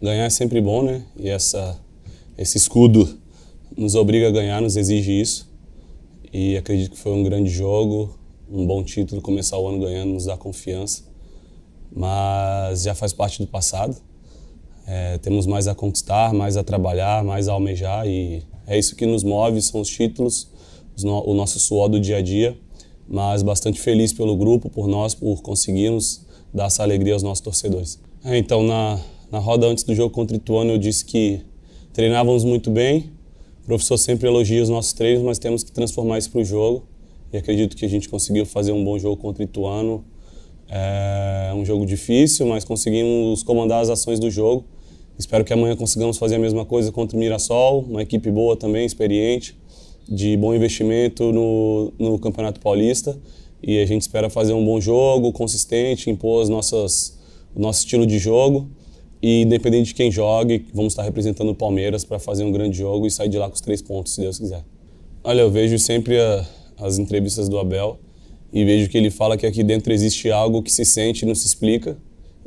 ganhar é sempre bom, né? E essa, esse escudo nos obriga a ganhar, nos exige isso. E acredito que foi um grande jogo, um bom título, começar o ano ganhando nos dá confiança. Mas já faz parte do passado. É, temos mais a conquistar, mais a trabalhar, mais a almejar e é isso que nos move, são os títulos, o nosso suor do dia a dia. Mas bastante feliz pelo grupo, por nós, por conseguirmos dar essa alegria aos nossos torcedores. É, então, na, na roda antes do jogo contra o Ituano, eu disse que treinávamos muito bem. O professor sempre elogia os nossos treinos, mas temos que transformar isso para o jogo. E acredito que a gente conseguiu fazer um bom jogo contra o Ituano. É um jogo difícil, mas conseguimos comandar as ações do jogo. Espero que amanhã consigamos fazer a mesma coisa contra o Mirassol, uma equipe boa também, experiente, de bom investimento no, no Campeonato Paulista. E a gente espera fazer um bom jogo, consistente, impor as nossas, o nosso estilo de jogo e independente de quem jogue, vamos estar representando o Palmeiras para fazer um grande jogo e sair de lá com os três pontos, se Deus quiser. Olha, eu vejo sempre a, as entrevistas do Abel e vejo que ele fala que aqui dentro existe algo que se sente e não se explica.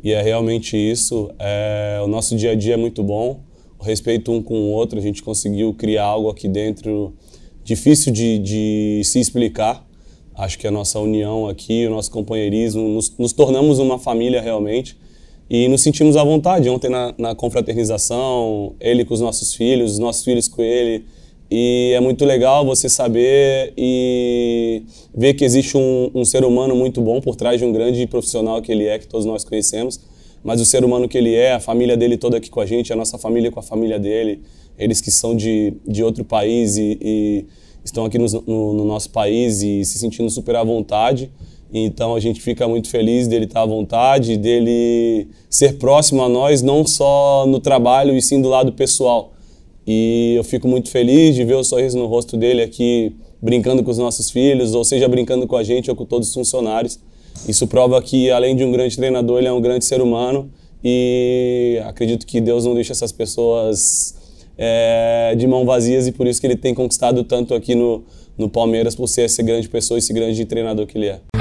E é realmente isso. É, o nosso dia a dia é muito bom, o respeito um com o outro. A gente conseguiu criar algo aqui dentro difícil de, de se explicar. Acho que a nossa união aqui, o nosso companheirismo, nos, nos tornamos uma família realmente e nos sentimos à vontade. Ontem na, na confraternização, ele com os nossos filhos, os nossos filhos com ele. E é muito legal você saber e ver que existe um, um ser humano muito bom por trás de um grande profissional que ele é, que todos nós conhecemos mas o ser humano que ele é, a família dele toda aqui com a gente, a nossa família com a família dele, eles que são de, de outro país e, e estão aqui no, no, no, nosso país e se sentindo super à vontade. Então a gente fica muito feliz dele estar tá à vontade, dele ser próximo a nós, não só no trabalho, e sim do lado pessoal. E eu fico muito feliz de ver o sorriso no rosto dele aqui, brincando com os nossos filhos, ou seja, brincando com a gente ou com todos os funcionários. Isso prova que, além de um grande treinador, ele é um grande ser humano. E acredito que Deus não deixa essas pessoas é, de mão vazias e por isso que ele tem conquistado tanto aqui no, no Palmeiras por ser essa grande pessoa, esse grande treinador que ele é.